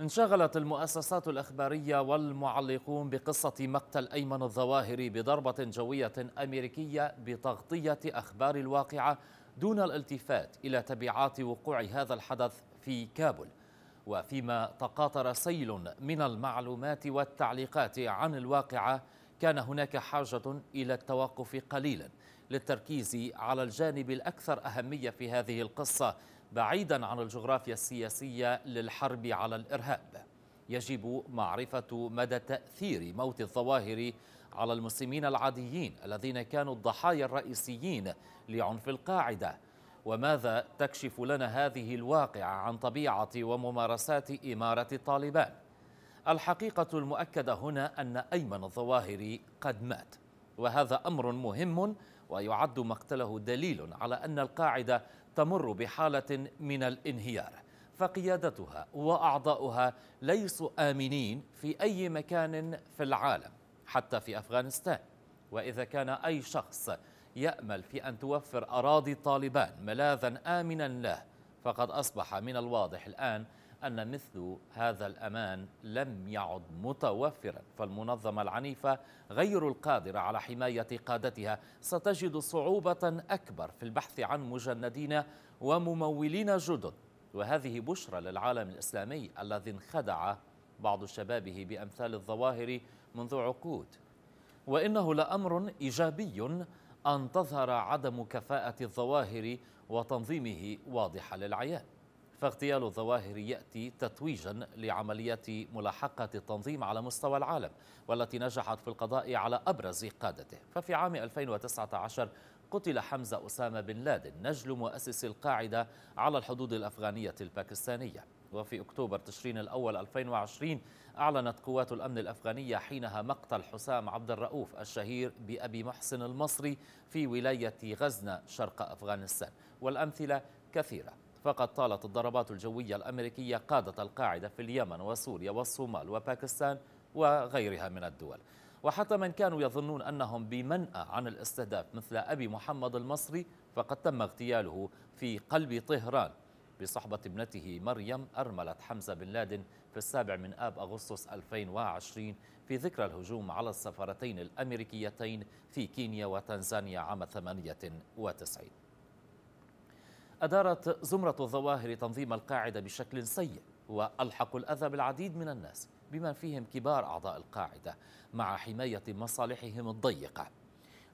انشغلت المؤسسات الأخبارية والمعلقون بقصة مقتل أيمن الظواهري بضربة جوية أمريكية بتغطية أخبار الواقعة دون الالتفات إلى تبعات وقوع هذا الحدث في كابول وفيما تقاطر سيل من المعلومات والتعليقات عن الواقعة كان هناك حاجة إلى التوقف قليلا للتركيز على الجانب الأكثر أهمية في هذه القصة بعيدا عن الجغرافيا السياسية للحرب على الإرهاب يجب معرفة مدى تأثير موت الظواهر على المسلمين العاديين الذين كانوا الضحايا الرئيسيين لعنف القاعدة وماذا تكشف لنا هذه الواقعة عن طبيعة وممارسات إمارة طالبان الحقيقة المؤكدة هنا أن أيمن الظواهري قد مات وهذا أمر مهم ويعد مقتله دليل على أن القاعدة تمر بحالة من الانهيار فقيادتها وأعضاؤها ليسوا آمنين في أي مكان في العالم حتى في أفغانستان وإذا كان أي شخص يأمل في أن توفر أراضي طالبان ملاذا آمنا له فقد أصبح من الواضح الآن أن مثل هذا الأمان لم يعد متوفرا فالمنظمة العنيفة غير القادرة على حماية قادتها ستجد صعوبة أكبر في البحث عن مجندين وممولين جدد وهذه بشرى للعالم الإسلامي الذي انخدع بعض شبابه بأمثال الظواهر منذ عقود وإنه لأمر إيجابي أن تظهر عدم كفاءة الظواهر وتنظيمه واضحة للعيان فاغتيال الظواهر يأتي تتويجا لعمليات ملاحقة التنظيم على مستوى العالم والتي نجحت في القضاء على أبرز قادته ففي عام 2019 قتل حمزة أسامة بن لادن نجل مؤسس القاعدة على الحدود الأفغانية الباكستانية وفي أكتوبر تشرين الأول 2020 أعلنت قوات الأمن الأفغانية حينها مقتل حسام عبد الرؤوف الشهير بأبي محسن المصري في ولاية غزنة شرق أفغانستان والأمثلة كثيرة فقد طالت الضربات الجوية الأمريكية قادة القاعدة في اليمن وسوريا والصومال وباكستان وغيرها من الدول وحتى من كانوا يظنون أنهم بمنأى عن الاستهداف مثل أبي محمد المصري فقد تم اغتياله في قلب طهران بصحبة ابنته مريم أرملت حمزة بن لادن في السابع من آب أغسطس 2020 في ذكرى الهجوم على السفارتين الأمريكيتين في كينيا وتنزانيا عام 98 أدارت زمرة الظواهر تنظيم القاعدة بشكل سيء وألحقوا الأذى بالعديد من الناس بما فيهم كبار أعضاء القاعدة مع حماية مصالحهم الضيقة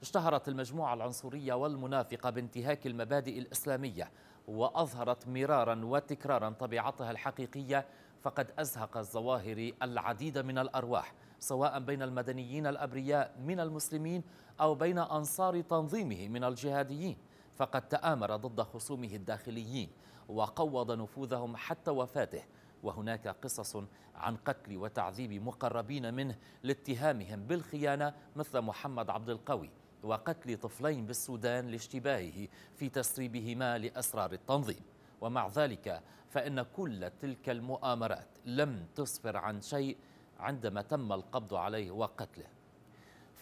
اشتهرت المجموعة العنصرية والمنافقة بانتهاك المبادئ الإسلامية وأظهرت مرارا وتكرارا طبيعتها الحقيقية فقد أزهق الظواهر العديد من الأرواح سواء بين المدنيين الأبرياء من المسلمين أو بين أنصار تنظيمه من الجهاديين فقد تآمر ضد خصومه الداخليين وقوض نفوذهم حتى وفاته وهناك قصص عن قتل وتعذيب مقربين منه لاتهامهم بالخيانة مثل محمد عبد القوي وقتل طفلين بالسودان لاشتباهه في تسريبهما لأسرار التنظيم ومع ذلك فإن كل تلك المؤامرات لم تسفر عن شيء عندما تم القبض عليه وقتله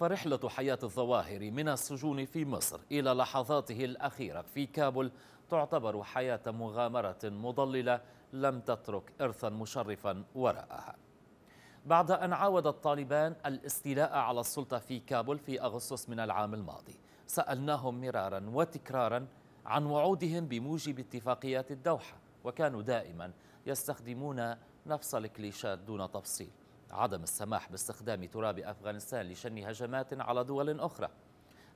فرحلة حياة الظواهر من السجون في مصر إلى لحظاته الأخيرة في كابول تعتبر حياة مغامرة مضللة لم تترك إرثا مشرفا وراءها بعد أن عاود الطالبان الاستيلاء على السلطة في كابول في أغسطس من العام الماضي سألناهم مرارا وتكرارا عن وعودهم بموجب اتفاقيات الدوحة وكانوا دائما يستخدمون نفس الكليشات دون تفصيل عدم السماح باستخدام تراب أفغانستان لشن هجمات على دول أخرى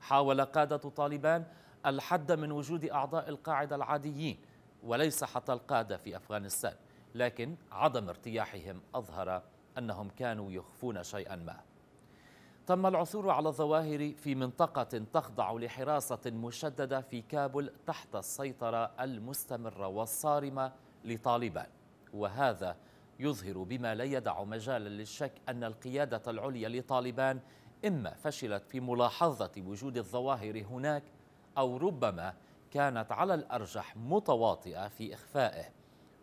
حاول قادة طالبان الحد من وجود أعضاء القاعدة العاديين وليس حتى القادة في أفغانستان لكن عدم ارتياحهم أظهر أنهم كانوا يخفون شيئا ما تم العثور على الظواهر في منطقة تخضع لحراسة مشددة في كابل تحت السيطرة المستمرة والصارمة لطالبان وهذا يظهر بما لا يدع مجالا للشك أن القيادة العليا لطالبان إما فشلت في ملاحظة وجود الظواهر هناك أو ربما كانت على الأرجح متواطئة في إخفائه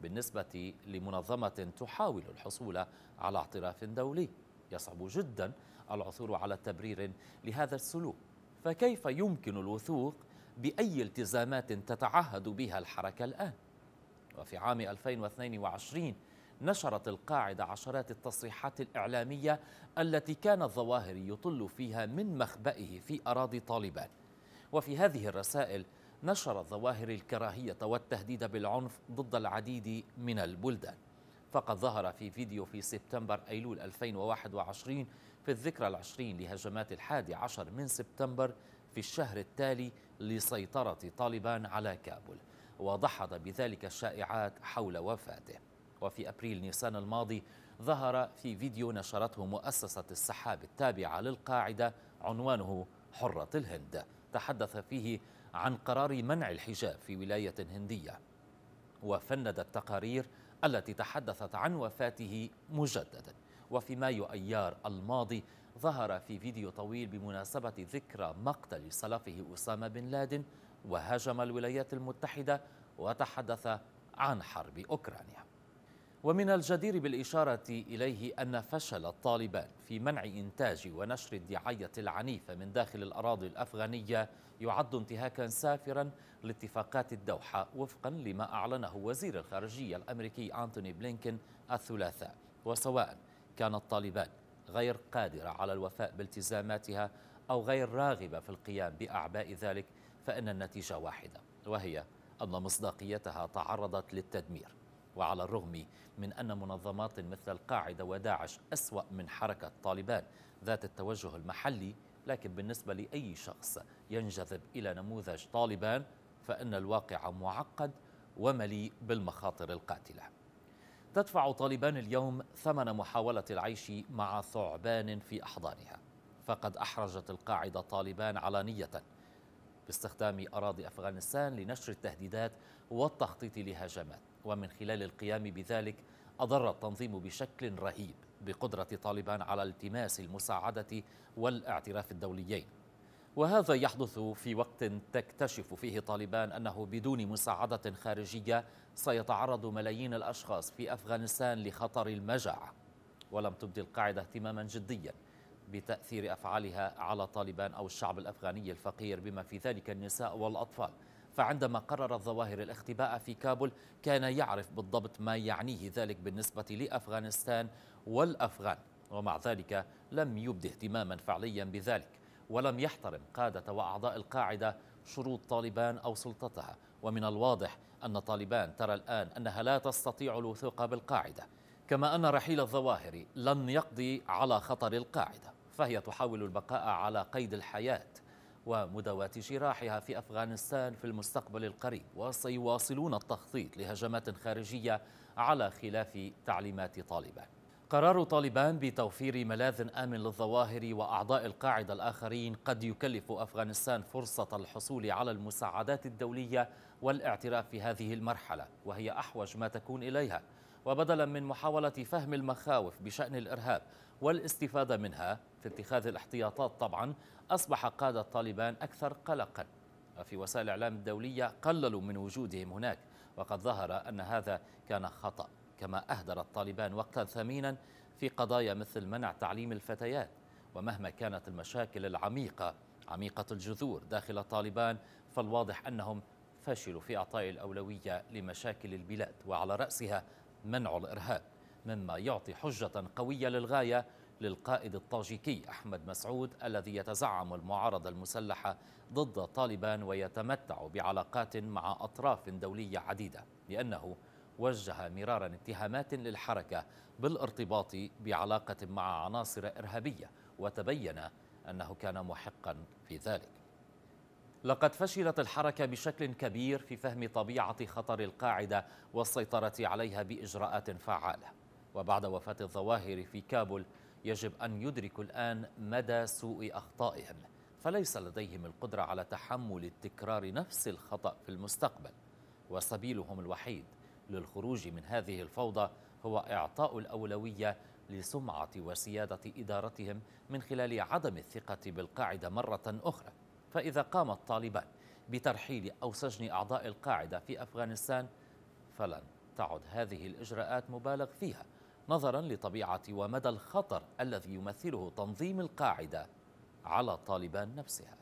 بالنسبة لمنظمة تحاول الحصول على اعتراف دولي يصعب جدا العثور على تبرير لهذا السلوك فكيف يمكن الوثوق بأي التزامات تتعهد بها الحركة الآن؟ وفي عام 2022 نشرت القاعدة عشرات التصريحات الإعلامية التي كان الظواهر يطل فيها من مخبئه في أراضي طالبان وفي هذه الرسائل نشر الظواهر الكراهية والتهديد بالعنف ضد العديد من البلدان فقد ظهر في فيديو في سبتمبر أيلول 2021 في الذكرى العشرين لهجمات الحادي عشر من سبتمبر في الشهر التالي لسيطرة طالبان على كابول وضحض بذلك الشائعات حول وفاته وفي أبريل نيسان الماضي ظهر في فيديو نشرته مؤسسة السحاب التابعة للقاعدة عنوانه حرة الهند تحدث فيه عن قرار منع الحجاب في ولاية هندية وفند التقارير التي تحدثت عن وفاته مجددا وفي مايو أيار الماضي ظهر في فيديو طويل بمناسبة ذكرى مقتل صلفه أسامة بن لادن وهاجم الولايات المتحدة وتحدث عن حرب أوكرانيا ومن الجدير بالإشارة إليه أن فشل الطالبان في منع إنتاج ونشر الدعاية العنيفة من داخل الأراضي الأفغانية يعد انتهاكا سافرا لاتفاقات الدوحة وفقا لما أعلنه وزير الخارجية الأمريكي أنتوني بلينكين الثلاثاء وسواء كان الطالبان غير قادرة على الوفاء بالتزاماتها أو غير راغبة في القيام بأعباء ذلك فإن النتيجة واحدة وهي أن مصداقيتها تعرضت للتدمير وعلى الرغم من أن منظمات مثل القاعدة وداعش أسوأ من حركة طالبان ذات التوجه المحلي لكن بالنسبة لأي شخص ينجذب إلى نموذج طالبان فإن الواقع معقد ومليء بالمخاطر القاتلة تدفع طالبان اليوم ثمن محاولة العيش مع ثعبان في أحضانها فقد أحرجت القاعدة طالبان علانية باستخدام أراضي أفغانستان لنشر التهديدات والتخطيط لهجمات ومن خلال القيام بذلك أضر التنظيم بشكل رهيب بقدرة طالبان على التماس المساعدة والاعتراف الدوليين وهذا يحدث في وقت تكتشف فيه طالبان أنه بدون مساعدة خارجية سيتعرض ملايين الأشخاص في أفغانستان لخطر المجاعة ولم تبدي القاعدة اهتماما جديا بتأثير أفعالها على طالبان أو الشعب الأفغاني الفقير بما في ذلك النساء والأطفال فعندما قرر الظواهر الاختباء في كابول كان يعرف بالضبط ما يعنيه ذلك بالنسبة لأفغانستان والأفغان ومع ذلك لم يبدي اهتماما فعليا بذلك ولم يحترم قادة وأعضاء القاعدة شروط طالبان أو سلطتها ومن الواضح أن طالبان ترى الآن أنها لا تستطيع الوثوق بالقاعدة كما أن رحيل الظواهر لن يقضي على خطر القاعدة فهي تحاول البقاء على قيد الحياة ومداواة جراحها في أفغانستان في المستقبل القريب وسيواصلون التخطيط لهجمات خارجية على خلاف تعليمات طالبان قرار طالبان بتوفير ملاذ آمن للظواهر وأعضاء القاعدة الآخرين قد يكلف أفغانستان فرصة الحصول على المساعدات الدولية والاعتراف في هذه المرحلة وهي أحوج ما تكون إليها وبدلا من محاولة فهم المخاوف بشأن الإرهاب والاستفادة منها في اتخاذ الاحتياطات طبعا أصبح قادة طالبان أكثر قلقا وفي وسائل الإعلام الدولية قللوا من وجودهم هناك وقد ظهر أن هذا كان خطأ كما أهدر الطالبان وقتا ثمينا في قضايا مثل منع تعليم الفتيات ومهما كانت المشاكل العميقة عميقة الجذور داخل طالبان فالواضح أنهم فشلوا في إعطاء الأولوية لمشاكل البلاد وعلى رأسها منع الإرهاب مما يعطي حجة قوية للغاية للقائد الطاجيكي أحمد مسعود الذي يتزعم المعارضة المسلحة ضد طالبان ويتمتع بعلاقات مع أطراف دولية عديدة لأنه وجه مرارا اتهامات للحركة بالارتباط بعلاقة مع عناصر إرهابية وتبين أنه كان محقا في ذلك لقد فشلت الحركة بشكل كبير في فهم طبيعة خطر القاعدة والسيطرة عليها بإجراءات فعالة وبعد وفاة الظواهر في كابول يجب أن يدركوا الآن مدى سوء أخطائهم فليس لديهم القدرة على تحمل تكرار نفس الخطأ في المستقبل وسبيلهم الوحيد للخروج من هذه الفوضى هو إعطاء الأولوية لسمعة وسيادة إدارتهم من خلال عدم الثقة بالقاعدة مرة أخرى فإذا قام الطالبان بترحيل أو سجن أعضاء القاعدة في أفغانستان فلن تعد هذه الإجراءات مبالغ فيها نظرا لطبيعة ومدى الخطر الذي يمثله تنظيم القاعدة على طالبان نفسها